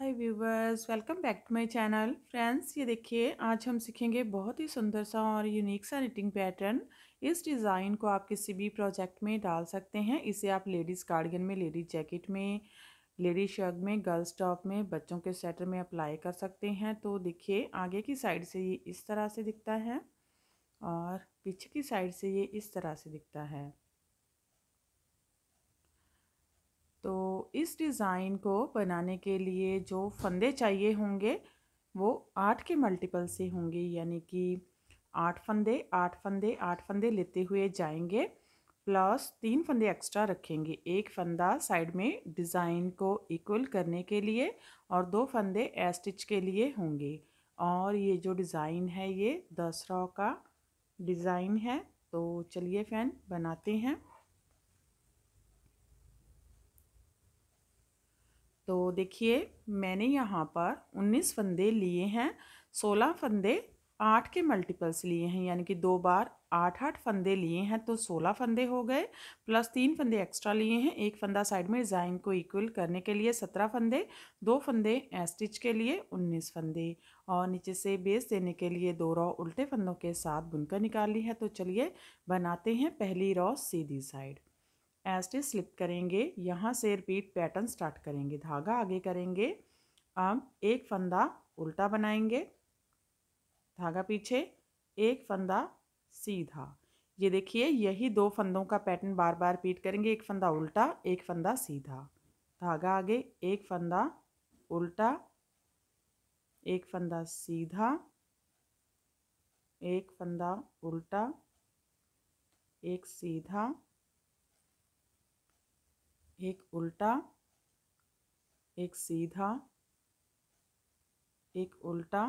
hi viewers welcome back to my channel friends ये देखिए आज हम सीखेंगे बहुत ही सुंदर सा और यूनिक सा निटिंग पैटर्न इस डिज़ाइन को आप किसी भी प्रोजेक्ट में डाल सकते हैं इसे आप लेडीज़ कार्डिगन में लेडीज़ जैकेट में लेडीज शर्ग में गर्ल्स टॉप में बच्चों के स्वेटर में अप्लाई कर सकते हैं तो देखिए आगे की साइड से ये इस तरह से दिखता है और पीछे की साइड से ये इस तरह से दिखता है तो इस डिज़ाइन को बनाने के लिए जो फंदे चाहिए होंगे वो आठ के मल्टीपल से होंगे यानी कि आठ फंदे आठ फंदे आठ फंदे लेते हुए जाएंगे प्लस तीन फंदे एक्स्ट्रा रखेंगे एक फंदा साइड में डिज़ाइन को इक्वल करने के लिए और दो फंदे एस्टिच के लिए होंगे और ये जो डिज़ाइन है ये दस रॉ का डिज़ाइन है तो चलिए फैन बनाते हैं तो देखिए मैंने यहाँ पर 19 फंदे लिए हैं 16 फंदे आठ के मल्टीपल्स लिए हैं यानी कि दो बार आठ आठ फंदे लिए हैं तो सोलह फंदे हो गए प्लस तीन फंदे एक्स्ट्रा लिए हैं एक फंदा साइड में डिज़ाइन को इक्वल करने के लिए सत्रह फंदे दो फंदे स्टिच के लिए उन्नीस फंदे और नीचे से बेस देने के लिए दो रॉ उल्टे फंदों के साथ बुनकर निकाली है तो चलिए बनाते हैं पहली रॉ सीधी साइड एस्टिच स्लिप करेंगे यहाँ से रिपीट पैटर्न स्टार्ट करेंगे धागा आगे करेंगे अब एक फंदा उल्टा बनाएंगे धागा पीछे एक फंदा सीधा ये देखिए यही दो फंदों का पैटर्न बार बार रिपीट करेंगे एक फंदा उल्टा एक फंदा सीधा धागा आगे एक फंदा उल्टा एक फंदा सीधा एक फंदा उल्टा एक सीधा एक उल्टा एक सीधा एक उल्टा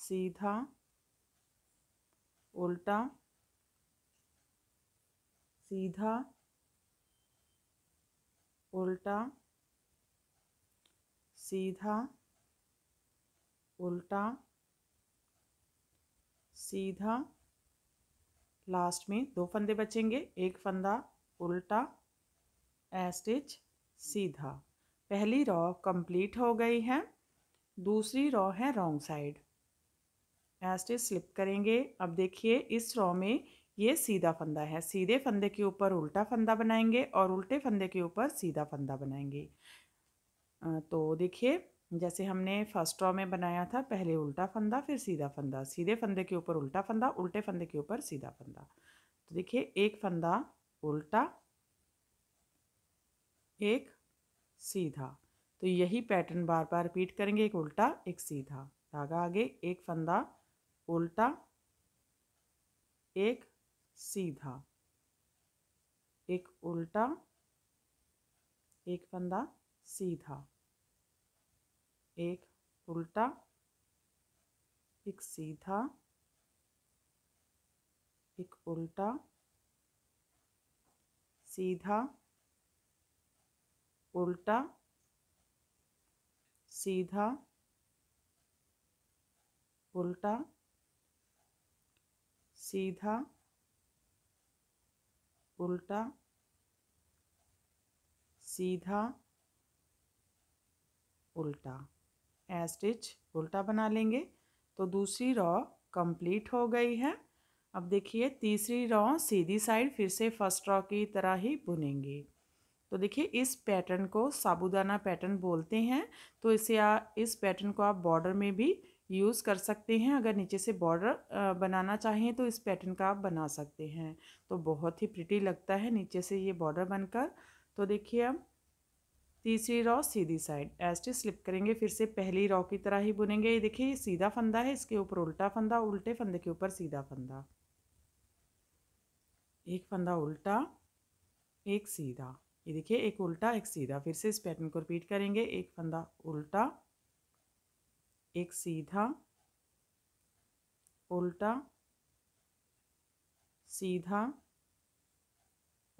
सीधा उल्टा सीधा उल्टा सीधा उल्टा सीधा लास्ट में दो फंदे बचेंगे एक फंदा उल्टा ए स्टिच सीधा पहली रॉ कंप्लीट हो गई है दूसरी रॉ है wrong side a stitch slip करेंगे अब देखिए इस रॉ में ये सीधा फंदा है सीधे फंदे के ऊपर उल्टा फंदा बनाएंगे और उल्टे फंदे के ऊपर सीधा फंदा बनाएंगे तो देखिए जैसे हमने फर्स्ट रॉ में बनाया था पहले उल्टा फंदा फिर सीधा फंदा सीधे फंदे के ऊपर उल्टा फंदा उल्टे फंदे के ऊपर सीधा फंदा तो देखिए एक फंदा उल्टा एक सीधा तो यही पैटर्न बार बार रिपीट करेंगे एक उल्टा एक सीधा धागा आगे एक फंदा उल्टा एक सीधा एक उल्टा एक फंदा सीधा एक उल्टा एक सीधा एक उल्टा सीधा उल्टा सीधा उल्टा सीधा उल्टा सीधा उल्टा ए स्टिच उल्टा बना लेंगे तो दूसरी रॉ कंप्लीट हो गई है अब देखिए तीसरी रॉ सीधी साइड फिर से फर्स्ट रॉ की तरह ही बुनेंगे तो देखिए इस पैटर्न को साबुदाना पैटर्न बोलते हैं तो इसे आ, इस पैटर्न को आप बॉर्डर में भी यूज़ कर सकते हैं अगर नीचे से बॉर्डर बनाना चाहें तो इस पैटर्न का आप बना सकते हैं तो बहुत ही प्रिटी लगता है नीचे से ये बॉर्डर बनकर तो देखिए अब तीसरी रॉ सीधी साइड एस्टी स्लिप करेंगे फिर से पहली रॉ की तरह ही बुनेंगे ये देखिए ये सीधा फंदा है इसके ऊपर उल्टा फंदा उल्टे फंदे के ऊपर सीधा फंदा एक फंदा उल्टा एक सीधा ये देखिए एक उल्टा एक सीधा फिर से इस पैटर्न को रिपीट करेंगे एक फंदा उल्टा एक सीधा उल्टा सीधा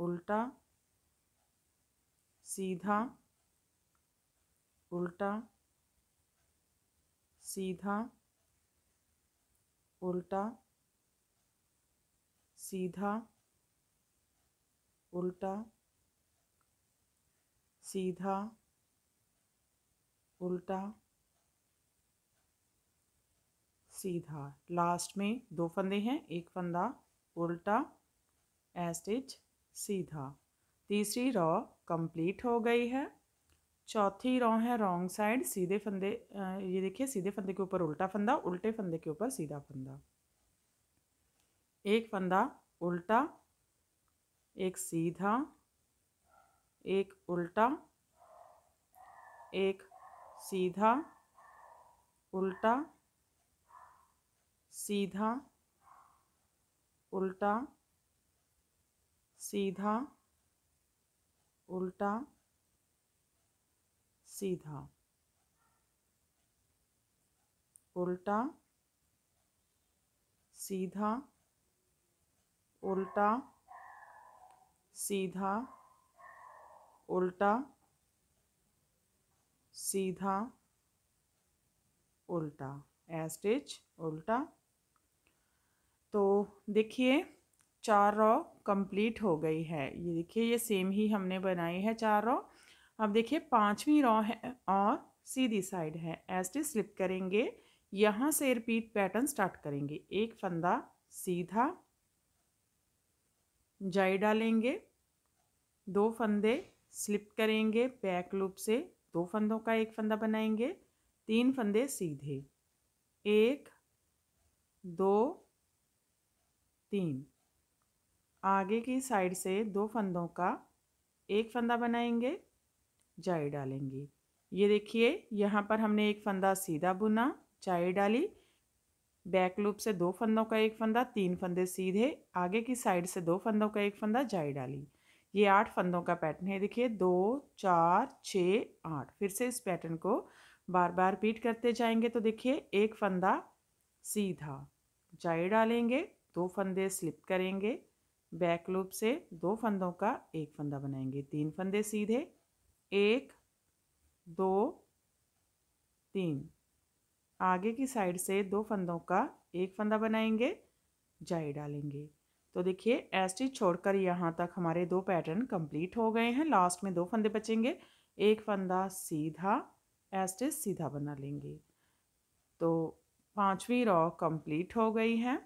उल्टा सीधा उल्टा सीधा उल्टा सीधा उल्टा सीधा उल्टा सीधा लास्ट में दो फंदे हैं एक फंदा उल्टा एस्टिच सीधा तीसरी रॉ कंप्लीट हो गई है चौथी रॉ है रॉन्ग साइड सीधे फंदे ये देखिए सीधे फंदे के ऊपर उल्टा फंदा उल्टे फंदे के ऊपर सीधा फंदा एक फंदा उल्टा एक सीधा एक उल्टा एक सीधा उल्टा सीधा उल्टा सीधा उल्टा सीधा उल्टा सीधा उल्टा सीधा उल्टा सीधा उल्टा ए स्टिच उल्टा तो देखिए चार रॉ कंप्लीट हो गई है ये देखिए ये सेम ही हमने बनाई है चार रॉ अब देखिए पांचवी रॉ है और सीधी साइड है एस्टे स्लिप करेंगे यहाँ से रिपीट पैटर्न स्टार्ट करेंगे एक फंदा सीधा जाई डालेंगे दो फंदे स्लिप करेंगे बैक लूप से दो फंदों का एक फंदा बनाएंगे तीन फंदे सीधे एक दो तीन आगे की साइड से दो फंदों का एक फंदा बनाएंगे जाई डालेंगे ये देखिए यहाँ पर हमने एक फंदा सीधा बुना जाई डाली बैक लूप से दो फंदों का एक फंदा तीन फंदे सीधे आगे की साइड से दो फंदों का एक फंदा जाई डाली ये आठ फंदों का पैटर्न है देखिए दो चार छ आठ फिर से इस पैटर्न को बार बार रिपीट करते जाएंगे तो देखिए एक फंदा सीधा जाई डालेंगे दो फंदे स्लिप करेंगे बैक लूप से दो फंदों का एक फंदा बनाएंगे तीन फंदे सीधे एक दो तीन आगे की साइड से दो फंदों का एक फंदा बनाएंगे जाई डालेंगे तो देखिए एस टी छोड़कर यहाँ तक हमारे दो पैटर्न कंप्लीट हो गए हैं लास्ट में दो फंदे बचेंगे एक फंदा सीधा एस टी सीधा बना लेंगे तो पांचवी रॉ कंप्लीट हो गई है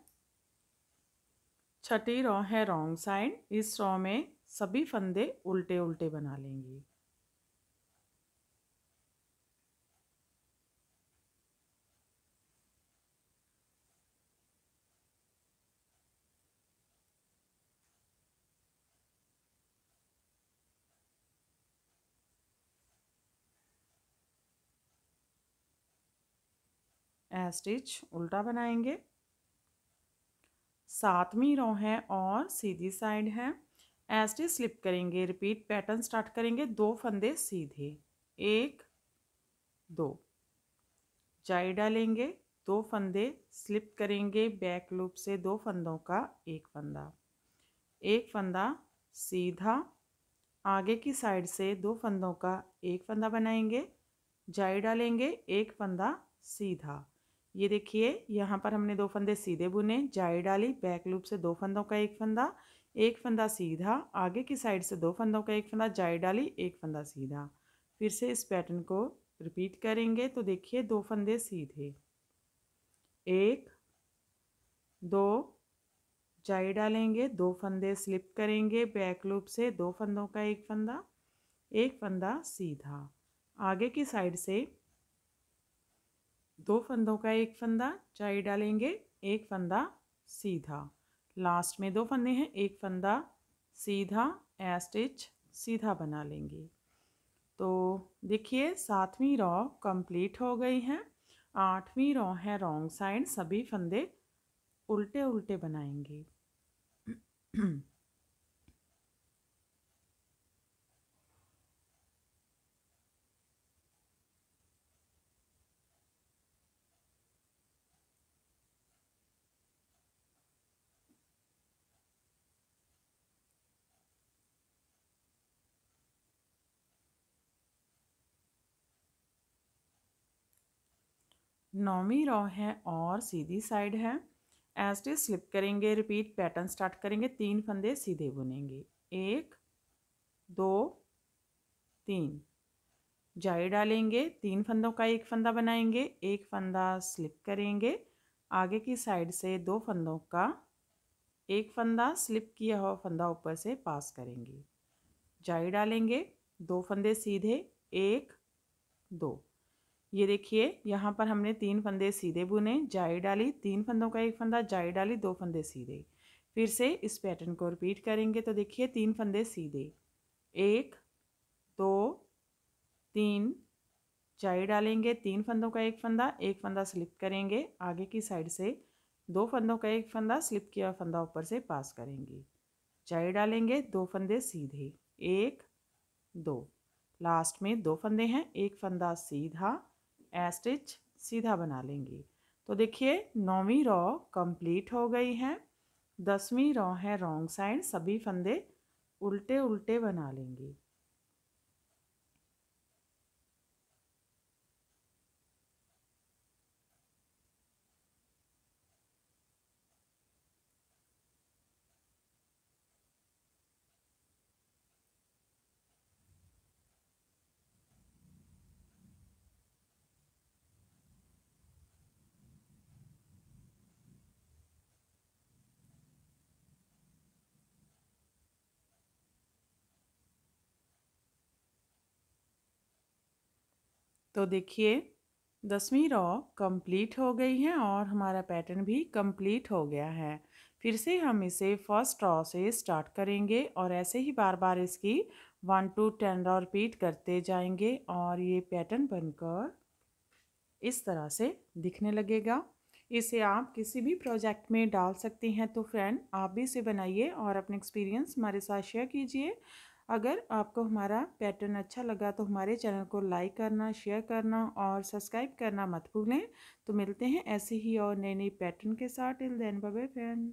छठी रॉ है रॉन्ग साइड इस रॉ में सभी फंदे उल्टे उल्टे बना लेंगे स्टिच उल्टा बनाएंगे सातवीं रो है और सीधी साइड है एस्टिच स्लिप करेंगे रिपीट पैटर्न स्टार्ट करेंगे दो फंदे सीधे एक दो जाई डालेंगे दो फंदे स्लिप करेंगे बैक लूप से दो फंदों का एक फंदा एक फंदा सीधा आगे की साइड से दो फंदों का एक फंदा बनाएंगे जाई डालेंगे एक फंदा सीधा ये देखिए यहाँ पर हमने दो फंदे सीधे बुने जाए डाली बैक लूप से दो फंदों का एक फंदा एक फंदा सीधा आगे की साइड से दो फंदों का एक फंदा जाई डाली एक फंदा सीधा फिर से इस पैटर्न को रिपीट करेंगे तो देखिए दो फंदे सीधे एक दो जाए डालेंगे दो फंदे स्लिप करेंगे बैक लूप से दो फंदों का एक फंदा एक फंदा सीधा आगे की साइड से दो फंदों का एक फंदा चाई डालेंगे एक फंदा सीधा लास्ट में दो फंदे हैं एक फंदा सीधा ए स्टिच सीधा बना लेंगे तो देखिए सातवीं रॉ कंप्लीट हो गई है आठवीं रॉ है रॉन्ग साइड सभी फंदे उल्टे उल्टे बनाएंगे नौवीं रो है और सीधी साइड है एस्टिच स्लिप करेंगे रिपीट पैटर्न स्टार्ट करेंगे तीन फंदे सीधे बुनेंगे एक दो तीन जाई डालेंगे तीन फंदों का एक फंदा बनाएंगे एक फंदा स्लिप करेंगे आगे की साइड से दो फंदों का एक फंदा स्लिप किया हुआ फंदा ऊपर से पास करेंगे जाई डालेंगे दो फंदे सीधे एक दो ये देखिए यहाँ पर हमने तीन फंदे सीधे बुने जाई डाली तीन फंदों का एक फंदा जाई डाली दो फंदे सीधे फिर से इस पैटर्न को रिपीट करेंगे तो देखिए तीन फंदे सीधे एक दो तीन जाई डालेंगे तीन फंदों का एक फंदा एक फंदा स्लिप करेंगे आगे की साइड से दो फंदों का एक फंदा स्लिप किया फंदा ऊपर से पास करेंगे जाई डालेंगे दो फंदे सीधे एक दो लास्ट में दो फंदे हैं एक फंदा सीधा एस्टिच सीधा बना लेंगी तो देखिए नौवीं रॉ कंप्लीट हो गई है दसवीं रॉ है रॉन्ग साइड सभी फंदे उल्टे उल्टे बना लेंगी तो देखिए दसवीं रॉ कंप्लीट हो गई है और हमारा पैटर्न भी कंप्लीट हो गया है फिर से हम इसे फर्स्ट रॉ से स्टार्ट करेंगे और ऐसे ही बार बार इसकी one two ten row repeat करते जाएंगे और ये पैटर्न बनकर इस तरह से दिखने लगेगा इसे आप किसी भी प्रोजेक्ट में डाल सकती हैं तो फ्रेंड आप भी इसे बनाइए और अपने एक्सपीरियंस हमारे साथ शेयर कीजिए अगर आपको हमारा पैटर्न अच्छा लगा तो हमारे चैनल को लाइक करना शेयर करना और सब्सक्राइब करना मत भूलें तो मिलते हैं ऐसे ही और नए नए पैटर्न के साथ इल देन बाय फ्रेंड